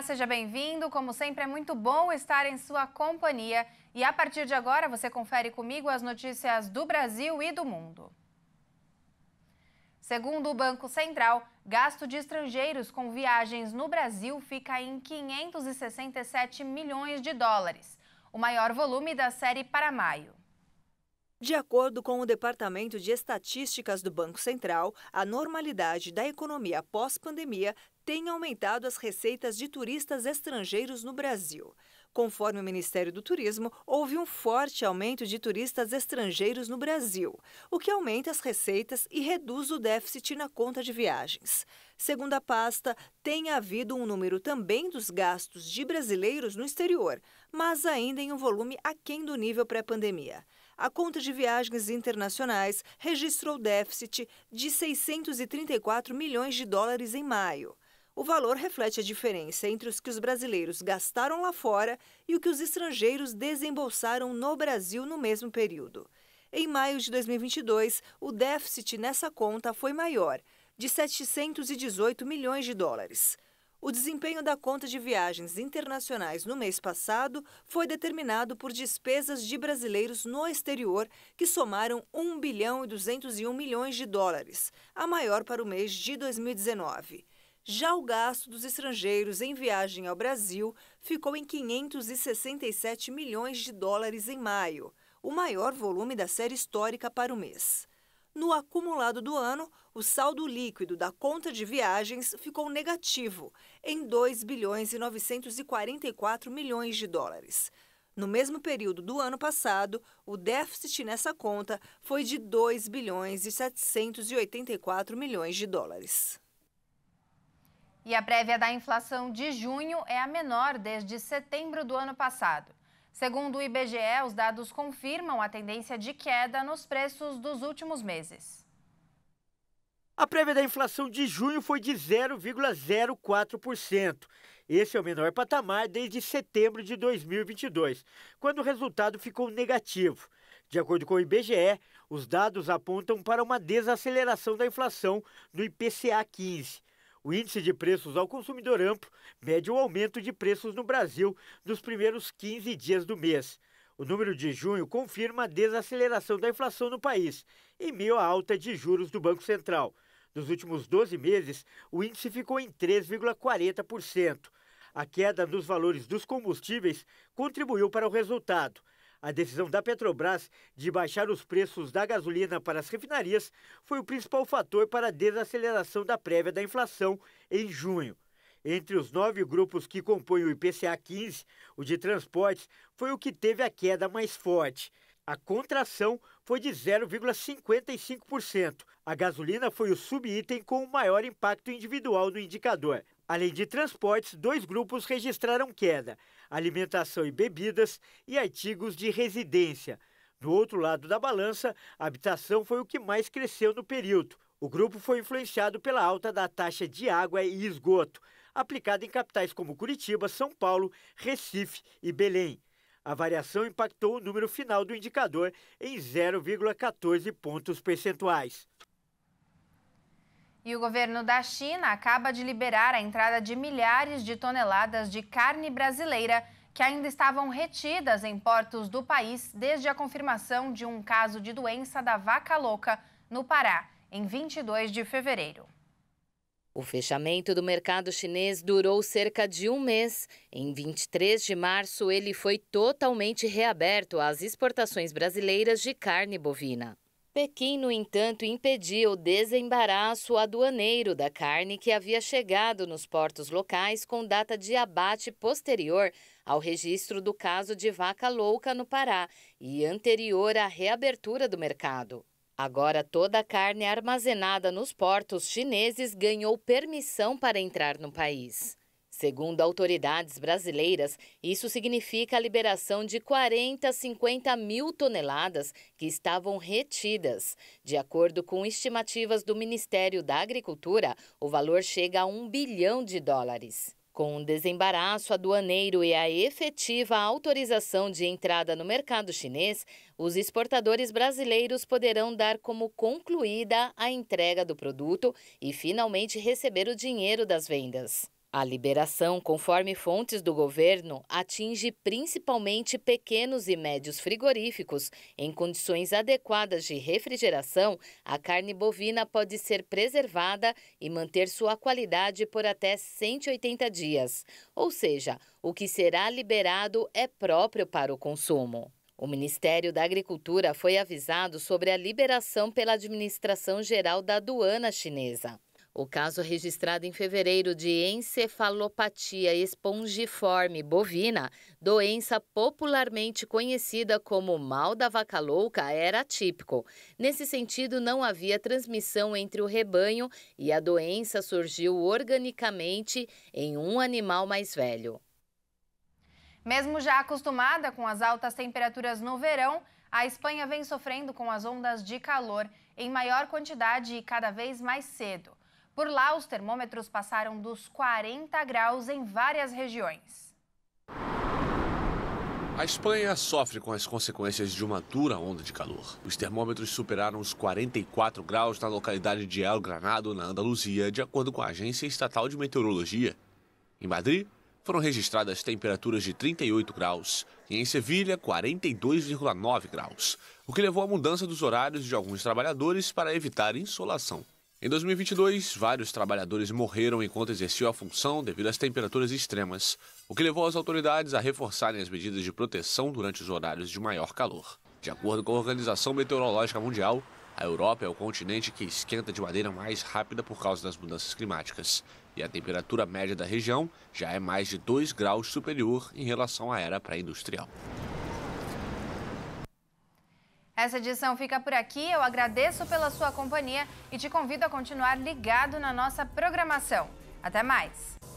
Olá, seja bem-vindo. Como sempre, é muito bom estar em sua companhia. E a partir de agora, você confere comigo as notícias do Brasil e do mundo. Segundo o Banco Central, gasto de estrangeiros com viagens no Brasil fica em 567 milhões de dólares, o maior volume da série para maio. De acordo com o Departamento de Estatísticas do Banco Central, a normalidade da economia pós-pandemia tem aumentado as receitas de turistas estrangeiros no Brasil. Conforme o Ministério do Turismo, houve um forte aumento de turistas estrangeiros no Brasil, o que aumenta as receitas e reduz o déficit na conta de viagens. Segundo a pasta, tem havido um número também dos gastos de brasileiros no exterior, mas ainda em um volume aquém do nível pré-pandemia a conta de viagens internacionais registrou déficit de 634 milhões de dólares em maio. O valor reflete a diferença entre os que os brasileiros gastaram lá fora e o que os estrangeiros desembolsaram no Brasil no mesmo período. Em maio de 2022, o déficit nessa conta foi maior, de 718 milhões de dólares. O desempenho da conta de viagens internacionais no mês passado foi determinado por despesas de brasileiros no exterior, que somaram 1 bilhão e 201 milhões de dólares, a maior para o mês de 2019. Já o gasto dos estrangeiros em viagem ao Brasil ficou em 567 milhões de dólares em maio, o maior volume da série histórica para o mês. No acumulado do ano, o saldo líquido da conta de viagens ficou negativo, em 2 bilhões e 944 milhões de dólares. No mesmo período do ano passado, o déficit nessa conta foi de 2 bilhões e 784 milhões de dólares. E a prévia da inflação de junho é a menor desde setembro do ano passado. Segundo o IBGE, os dados confirmam a tendência de queda nos preços dos últimos meses. A prévia da inflação de junho foi de 0,04%. Esse é o menor patamar desde setembro de 2022, quando o resultado ficou negativo. De acordo com o IBGE, os dados apontam para uma desaceleração da inflação no IPCA 15, o índice de preços ao consumidor amplo mede o aumento de preços no Brasil nos primeiros 15 dias do mês. O número de junho confirma a desaceleração da inflação no país, em meio à alta de juros do Banco Central. Nos últimos 12 meses, o índice ficou em 3,40%. A queda nos valores dos combustíveis contribuiu para o resultado. A decisão da Petrobras de baixar os preços da gasolina para as refinarias foi o principal fator para a desaceleração da prévia da inflação em junho. Entre os nove grupos que compõem o IPCA 15, o de transportes foi o que teve a queda mais forte. A contração foi de 0,55%. A gasolina foi o subitem com o maior impacto individual no indicador. Além de transportes, dois grupos registraram queda: alimentação e bebidas e artigos de residência. Do outro lado da balança, a habitação foi o que mais cresceu no período. O grupo foi influenciado pela alta da taxa de água e esgoto, aplicada em capitais como Curitiba, São Paulo, Recife e Belém. A variação impactou o número final do indicador em 0,14 pontos percentuais. E o governo da China acaba de liberar a entrada de milhares de toneladas de carne brasileira que ainda estavam retidas em portos do país desde a confirmação de um caso de doença da vaca louca no Pará, em 22 de fevereiro. O fechamento do mercado chinês durou cerca de um mês. Em 23 de março, ele foi totalmente reaberto às exportações brasileiras de carne bovina. Pequim, no entanto, impediu o desembaraço aduaneiro da carne que havia chegado nos portos locais com data de abate posterior ao registro do caso de vaca louca no Pará e anterior à reabertura do mercado. Agora, toda a carne armazenada nos portos chineses ganhou permissão para entrar no país. Segundo autoridades brasileiras, isso significa a liberação de 40 a 50 mil toneladas que estavam retidas. De acordo com estimativas do Ministério da Agricultura, o valor chega a 1 bilhão de dólares. Com o desembaraço aduaneiro e a efetiva autorização de entrada no mercado chinês, os exportadores brasileiros poderão dar como concluída a entrega do produto e finalmente receber o dinheiro das vendas. A liberação, conforme fontes do governo, atinge principalmente pequenos e médios frigoríficos. Em condições adequadas de refrigeração, a carne bovina pode ser preservada e manter sua qualidade por até 180 dias. Ou seja, o que será liberado é próprio para o consumo. O Ministério da Agricultura foi avisado sobre a liberação pela Administração Geral da Aduana Chinesa. O caso registrado em fevereiro de encefalopatia espongiforme bovina, doença popularmente conhecida como mal da vaca louca, era atípico. Nesse sentido, não havia transmissão entre o rebanho e a doença surgiu organicamente em um animal mais velho. Mesmo já acostumada com as altas temperaturas no verão, a Espanha vem sofrendo com as ondas de calor em maior quantidade e cada vez mais cedo. Por lá, os termômetros passaram dos 40 graus em várias regiões. A Espanha sofre com as consequências de uma dura onda de calor. Os termômetros superaram os 44 graus na localidade de El Granado, na Andaluzia, de acordo com a Agência Estatal de Meteorologia. Em Madrid, foram registradas temperaturas de 38 graus e em Sevilha, 42,9 graus, o que levou à mudança dos horários de alguns trabalhadores para evitar insolação. Em 2022, vários trabalhadores morreram enquanto exerciam a função devido às temperaturas extremas, o que levou as autoridades a reforçarem as medidas de proteção durante os horários de maior calor. De acordo com a Organização Meteorológica Mundial, a Europa é o continente que esquenta de maneira mais rápida por causa das mudanças climáticas, e a temperatura média da região já é mais de 2 graus superior em relação à era pré-industrial. Essa edição fica por aqui. Eu agradeço pela sua companhia e te convido a continuar ligado na nossa programação. Até mais!